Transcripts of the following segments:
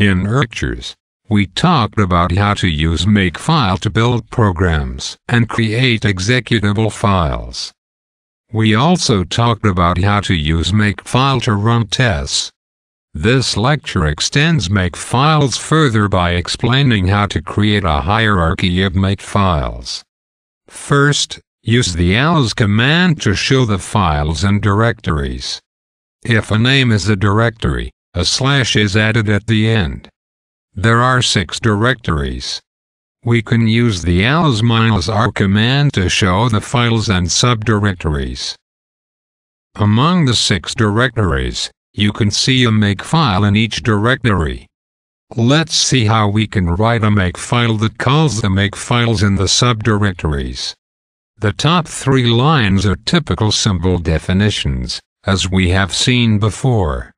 In lectures, we talked about how to use Makefile to build programs and create executable files. We also talked about how to use Makefile to run tests. This lecture extends Makefiles further by explaining how to create a hierarchy of Makefiles. First, use the ls command to show the files and directories. If a name is a directory, a slash is added at the end. There are six directories. We can use the ls r command to show the files and subdirectories. Among the six directories, you can see a makefile in each directory. Let's see how we can write a makefile that calls the makefiles in the subdirectories. The top three lines are typical symbol definitions, as we have seen before.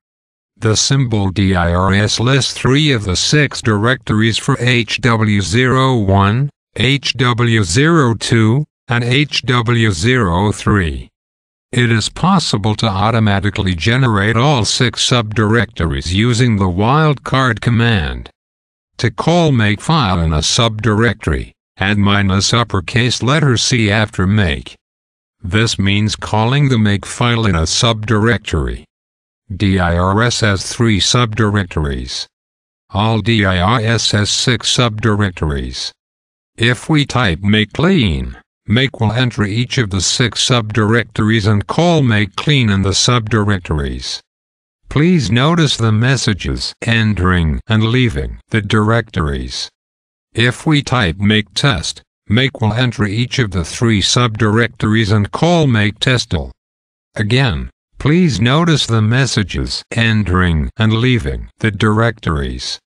The symbol DIRS lists three of the six directories for HW01, HW02, and HW03. It is possible to automatically generate all six subdirectories using the wildcard command. To call makefile in a subdirectory, add minus uppercase letter C after make. This means calling the makefile in a subdirectory. DIRS has three subdirectories. All DIRS has six subdirectories. If we type make clean, make will enter each of the six subdirectories and call make clean in the subdirectories. Please notice the messages entering and leaving the directories. If we type make test, make will enter each of the three subdirectories and call make testel. Again, Please notice the messages entering and leaving the directories.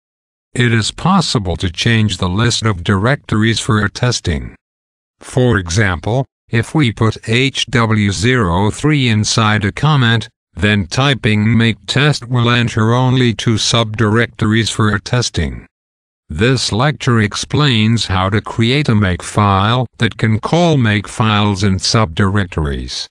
It is possible to change the list of directories for testing. For example, if we put HW03 inside a comment, then typing make test will enter only two subdirectories for testing. This lecture explains how to create a makefile that can call make files in subdirectories.